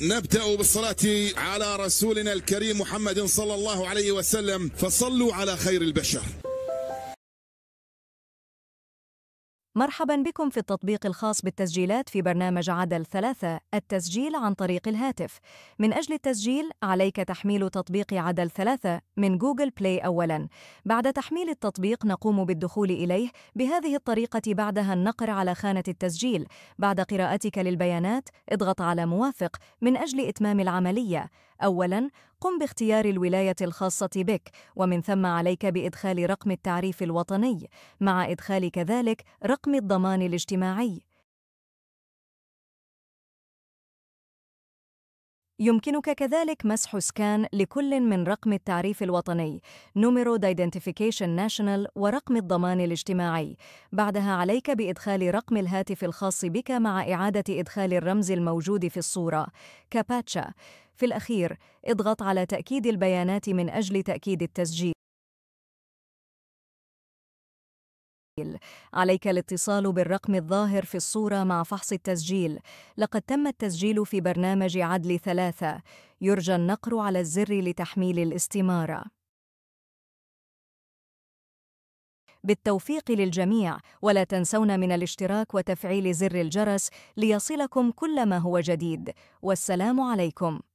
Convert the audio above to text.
نبدأ بالصلاة على رسولنا الكريم محمد صلى الله عليه وسلم فصلوا على خير البشر مرحبا بكم في التطبيق الخاص بالتسجيلات في برنامج عدل ثلاثة التسجيل عن طريق الهاتف من أجل التسجيل عليك تحميل تطبيق عدل ثلاثة من جوجل بلاي أولا بعد تحميل التطبيق نقوم بالدخول إليه بهذه الطريقة بعدها النقر على خانة التسجيل بعد قراءتك للبيانات اضغط على موافق من أجل إتمام العملية أولاً، قم باختيار الولاية الخاصة بك، ومن ثم عليك بإدخال رقم التعريف الوطني، مع إدخال كذلك رقم الضمان الاجتماعي. يمكنك كذلك مسح سكان لكل من رقم التعريف الوطني نوميرو دايدنتيفيكيشن ناشونال ورقم الضمان الاجتماعي بعدها عليك بإدخال رقم الهاتف الخاص بك مع إعادة إدخال الرمز الموجود في الصورة كاباتشا في الأخير اضغط على تأكيد البيانات من أجل تأكيد التسجيل عليك الاتصال بالرقم الظاهر في الصورة مع فحص التسجيل لقد تم التسجيل في برنامج عدل ثلاثة يرجى النقر على الزر لتحميل الاستمارة بالتوفيق للجميع ولا تنسون من الاشتراك وتفعيل زر الجرس ليصلكم كل ما هو جديد والسلام عليكم